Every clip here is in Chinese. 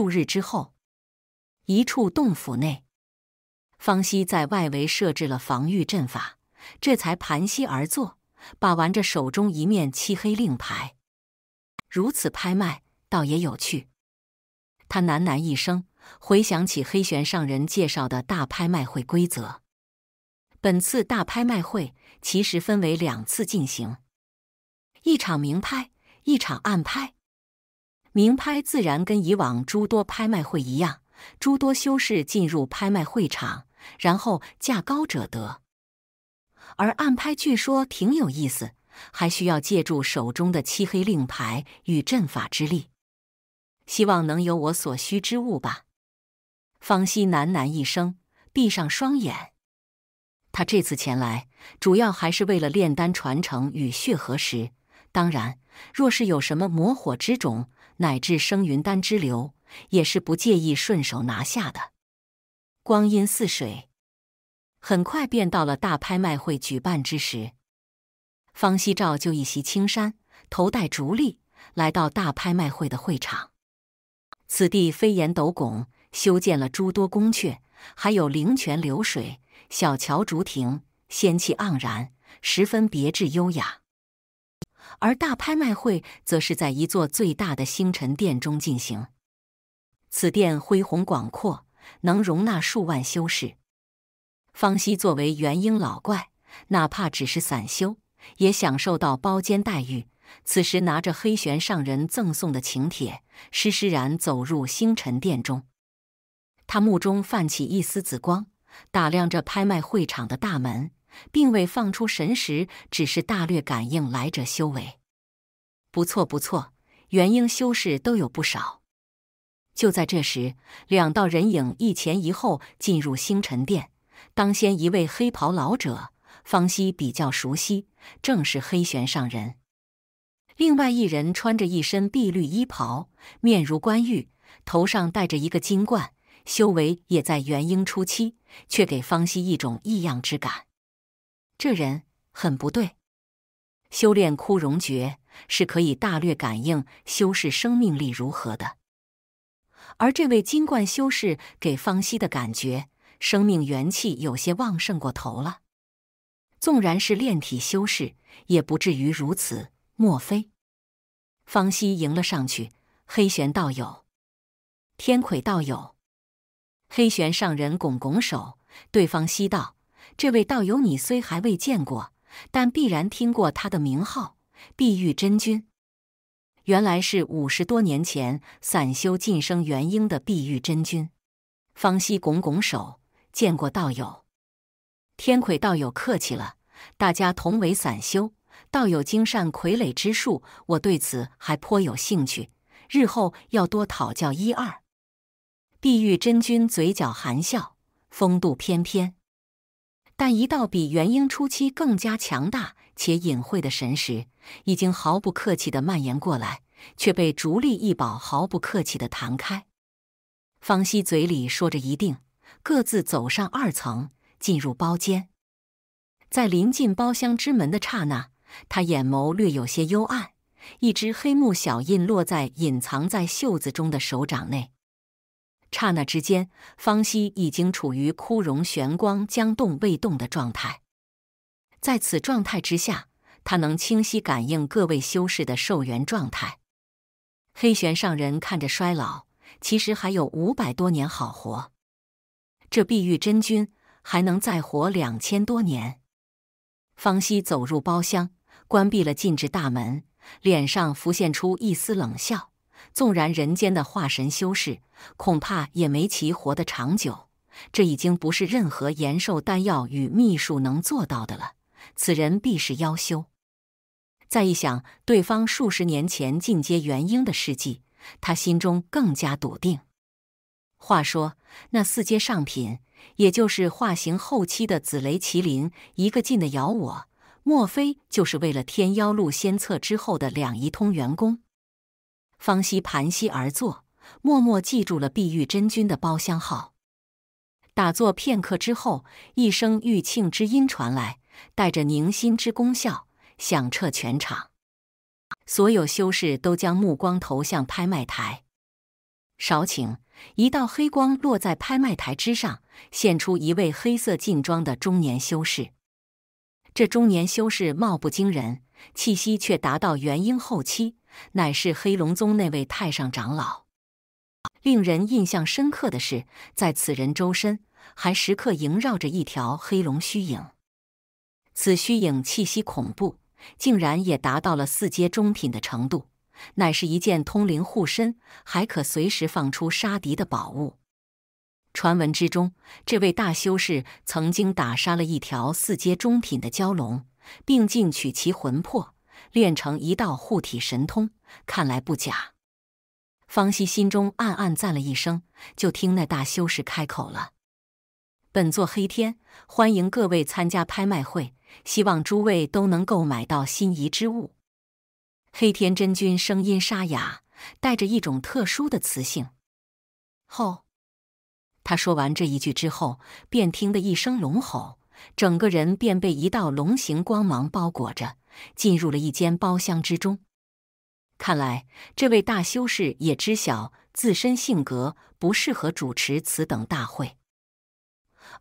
数日之后，一处洞府内，方西在外围设置了防御阵法，这才盘膝而坐，把玩着手中一面漆黑令牌。如此拍卖，倒也有趣。他喃喃一声，回想起黑玄上人介绍的大拍卖会规则。本次大拍卖会其实分为两次进行，一场明拍，一场暗拍。明拍自然跟以往诸多拍卖会一样，诸多修士进入拍卖会场，然后价高者得。而暗拍据说挺有意思，还需要借助手中的漆黑令牌与阵法之力。希望能有我所需之物吧。方西喃喃一声，闭上双眼。他这次前来，主要还是为了炼丹传承与血合石。当然，若是有什么魔火之种，乃至生云丹之流，也是不介意顺手拿下的。光阴似水，很快便到了大拍卖会举办之时。方希照就一袭青衫，头戴竹笠，来到大拍卖会的会场。此地飞檐斗拱，修建了诸多宫阙，还有灵泉流水、小桥竹亭，仙气盎然，十分别致优雅。而大拍卖会则是在一座最大的星辰殿中进行，此殿恢宏广阔，能容纳数万修士。方希作为元婴老怪，哪怕只是散修，也享受到包间待遇。此时拿着黑玄上人赠送的请帖，施施然走入星辰殿中，他目中泛起一丝紫光，打量着拍卖会场的大门。并未放出神识，只是大略感应来者修为。不错，不错，元婴修士都有不少。就在这时，两道人影一前一后进入星辰殿。当先一位黑袍老者，方西比较熟悉，正是黑玄上人。另外一人穿着一身碧绿衣袍，面如冠玉，头上戴着一个金冠，修为也在元婴初期，却给方西一种异样之感。这人很不对。修炼枯荣诀是可以大略感应修士生命力如何的，而这位金冠修士给方西的感觉，生命元气有些旺盛过头了。纵然是炼体修士，也不至于如此。莫非？方西迎了上去。黑玄道友，天魁道友，黑玄上人拱拱手，对方西道。这位道友，你虽还未见过，但必然听过他的名号——碧玉真君。原来是五十多年前散修晋升元婴的碧玉真君。方西拱拱手，见过道友。天魁道友客气了，大家同为散修，道友精善傀儡之术，我对此还颇有兴趣，日后要多讨教一二。碧玉真君嘴角含笑，风度翩翩。但一道比元婴初期更加强大且隐晦的神识，已经毫不客气地蔓延过来，却被逐利一宝毫不客气地弹开。方希嘴里说着“一定”，各自走上二层，进入包间。在临近包厢之门的刹那，他眼眸略有些幽暗，一只黑木小印落在隐藏在袖子中的手掌内。刹那之间，方希已经处于枯荣玄光将动未动的状态。在此状态之下，他能清晰感应各位修士的寿元状态。黑玄上人看着衰老，其实还有五百多年好活。这碧玉真君还能再活两千多年。方希走入包厢，关闭了禁制大门，脸上浮现出一丝冷笑。纵然人间的化神修士，恐怕也没其活得长久。这已经不是任何延寿丹药与秘术能做到的了。此人必是妖修。再一想，对方数十年前进阶元婴的事迹，他心中更加笃定。话说，那四阶上品，也就是化形后期的紫雷麒麟，一个劲的咬我，莫非就是为了《天妖录》先册之后的两仪通元功？方希盘膝而坐，默默记住了碧玉真君的包厢号。打坐片刻之后，一声玉磬之音传来，带着宁心之功效，响彻全场。所有修士都将目光投向拍卖台。少顷，一道黑光落在拍卖台之上，现出一位黑色劲装的中年修士。这中年修士貌不惊人，气息却达到元婴后期。乃是黑龙宗那位太上长老。令人印象深刻的是，在此人周身还时刻萦绕着一条黑龙虚影。此虚影气息恐怖，竟然也达到了四阶中品的程度，乃是一件通灵护身，还可随时放出杀敌的宝物。传闻之中，这位大修士曾经打杀了一条四阶中品的蛟龙，并进取其魂魄。练成一道护体神通，看来不假。方希心中暗暗赞了一声，就听那大修士开口了：“本座黑天，欢迎各位参加拍卖会，希望诸位都能购买到心仪之物。”黑天真君声音沙哑，带着一种特殊的磁性。后他说完这一句之后，便听得一声龙吼。整个人便被一道龙形光芒包裹着，进入了一间包厢之中。看来这位大修士也知晓自身性格不适合主持此等大会。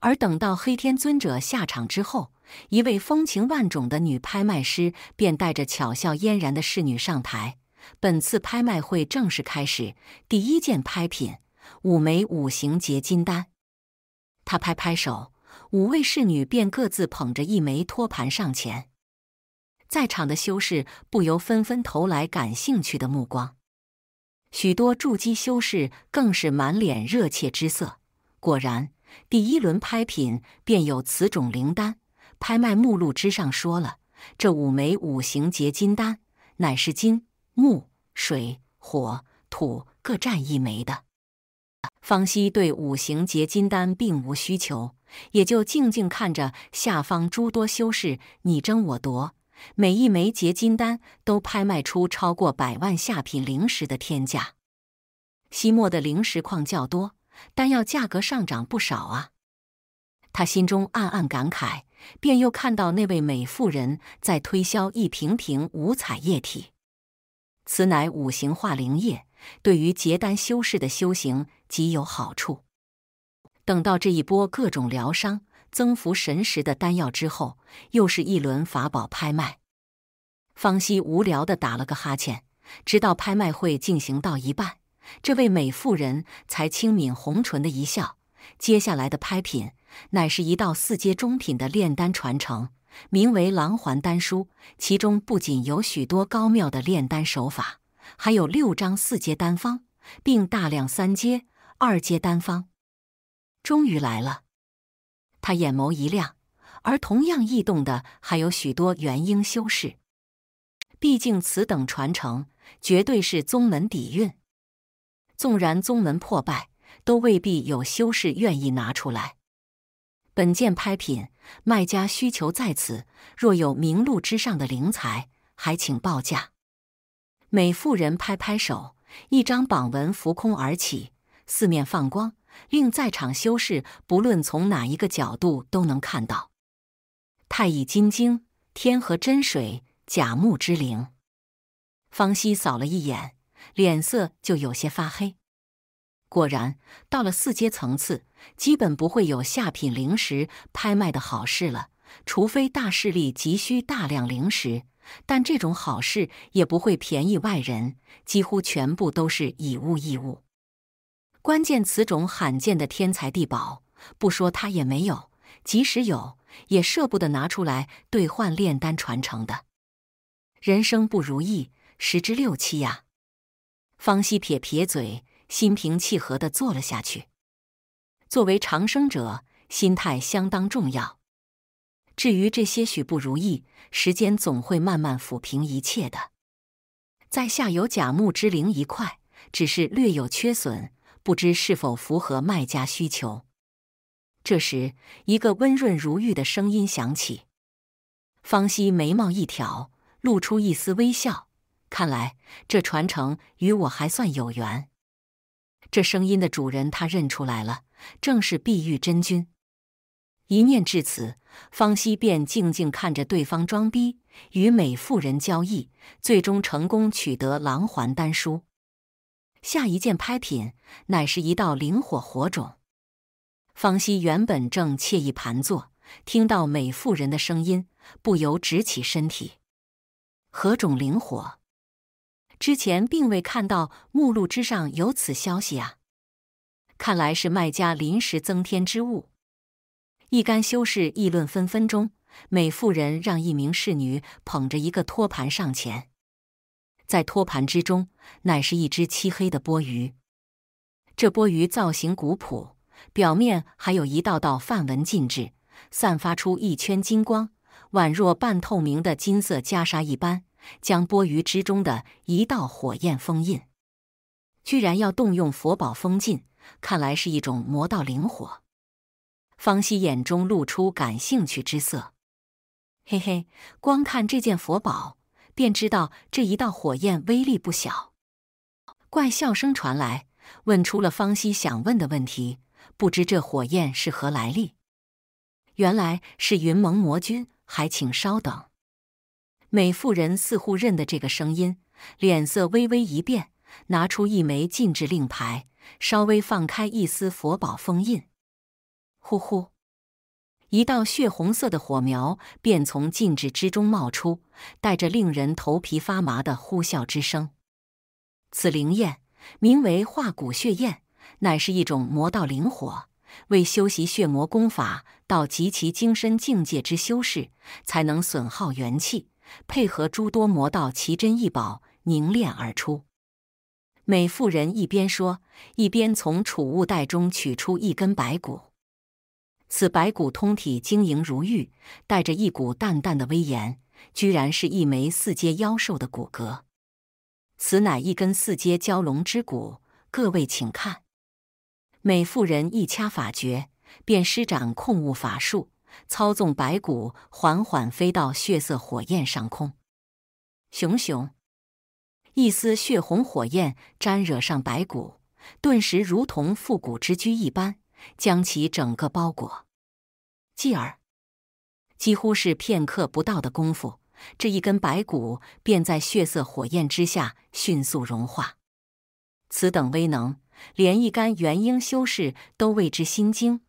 而等到黑天尊者下场之后，一位风情万种的女拍卖师便带着巧笑嫣然的侍女上台。本次拍卖会正式开始，第一件拍品：五枚五行结金丹。他拍拍手。五位侍女便各自捧着一枚托盘上前，在场的修士不由纷纷投来感兴趣的目光，许多筑基修士更是满脸热切之色。果然，第一轮拍品便有此种灵丹。拍卖目录之上说了，这五枚五行结金丹乃是金、木、水、火、土各占一枚的。方希对五行结金丹并无需求。也就静静看着下方诸多修士你争我夺，每一枚结晶丹都拍卖出超过百万下品灵石的天价。西莫的灵石矿较多，丹药价格上涨不少啊！他心中暗暗感慨，便又看到那位美妇人在推销一瓶瓶五彩液体，此乃五行化灵液，对于结丹修士的修行极有好处。等到这一波各种疗伤、增幅神识的丹药之后，又是一轮法宝拍卖。方西无聊的打了个哈欠，直到拍卖会进行到一半，这位美妇人才轻抿红唇的一笑。接下来的拍品乃是一道四阶中品的炼丹传承，名为《琅环丹书》，其中不仅有许多高妙的炼丹手法，还有六张四阶丹方，并大量三阶、二阶丹方。终于来了，他眼眸一亮，而同样异动的还有许多元婴修士。毕竟此等传承绝对是宗门底蕴，纵然宗门破败，都未必有修士愿意拿出来。本件拍品，卖家需求在此，若有名录之上的灵材，还请报价。美妇人拍拍手，一张榜文浮空而起，四面放光。令在场修士不论从哪一个角度都能看到，太乙金经、天河真水、甲木之灵。方希扫了一眼，脸色就有些发黑。果然，到了四阶层次，基本不会有下品灵石拍卖的好事了。除非大势力急需大量灵石，但这种好事也不会便宜外人，几乎全部都是以物易物。关键词种罕见的天才地宝，不说他也没有，即使有，也舍不得拿出来兑换炼丹传承的。人生不如意十之六七呀。方西撇撇嘴，心平气和地坐了下去。作为长生者，心态相当重要。至于这些许不如意，时间总会慢慢抚平一切的。在下有甲木之灵一块，只是略有缺损。不知是否符合卖家需求？这时，一个温润如玉的声音响起。方西眉毛一挑，露出一丝微笑。看来这传承与我还算有缘。这声音的主人，他认出来了，正是碧玉真君。一念至此，方西便静静看着对方装逼，与美妇人交易，最终成功取得狼环丹书。下一件拍品乃是一道灵火火种。方希原本正惬意盘坐，听到美妇人的声音，不由直起身体。何种灵火？之前并未看到目录之上有此消息啊！看来是卖家临时增添之物。一干修士议论纷纷中，美妇人让一名侍女捧着一个托盘上前。在托盘之中，乃是一只漆黑的钵盂。这钵盂造型古朴，表面还有一道道梵文禁制，散发出一圈金光，宛若半透明的金色袈裟一般，将钵盂之中的一道火焰封印。居然要动用佛宝封禁，看来是一种魔道灵火。方希眼中露出感兴趣之色，嘿嘿，光看这件佛宝。便知道这一道火焰威力不小。怪笑声传来，问出了方西想问的问题：不知这火焰是何来历？原来是云蒙魔君，还请稍等。美妇人似乎认得这个声音，脸色微微一变，拿出一枚禁制令牌，稍微放开一丝佛宝封印。呼呼。一道血红色的火苗便从禁制之中冒出，带着令人头皮发麻的呼啸之声。此灵焰名为化骨血焰，乃是一种魔道灵火，为修习血魔功法到极其精深境界之修士才能损耗元气，配合诸多魔道奇珍异宝凝炼而出。美妇人一边说，一边从储物袋中取出一根白骨。此白骨通体晶莹如玉，带着一股淡淡的威严，居然是一枚四阶妖兽的骨骼。此乃一根四阶蛟龙之骨，各位请看。美妇人一掐法诀，便施展控物法术，操纵白骨缓缓飞到血色火焰上空。熊熊，一丝血红火焰沾惹上白骨，顿时如同复古之疽一般。将其整个包裹，继而，几乎是片刻不到的功夫，这一根白骨便在血色火焰之下迅速融化。此等威能，连一干元婴修士都为之心惊。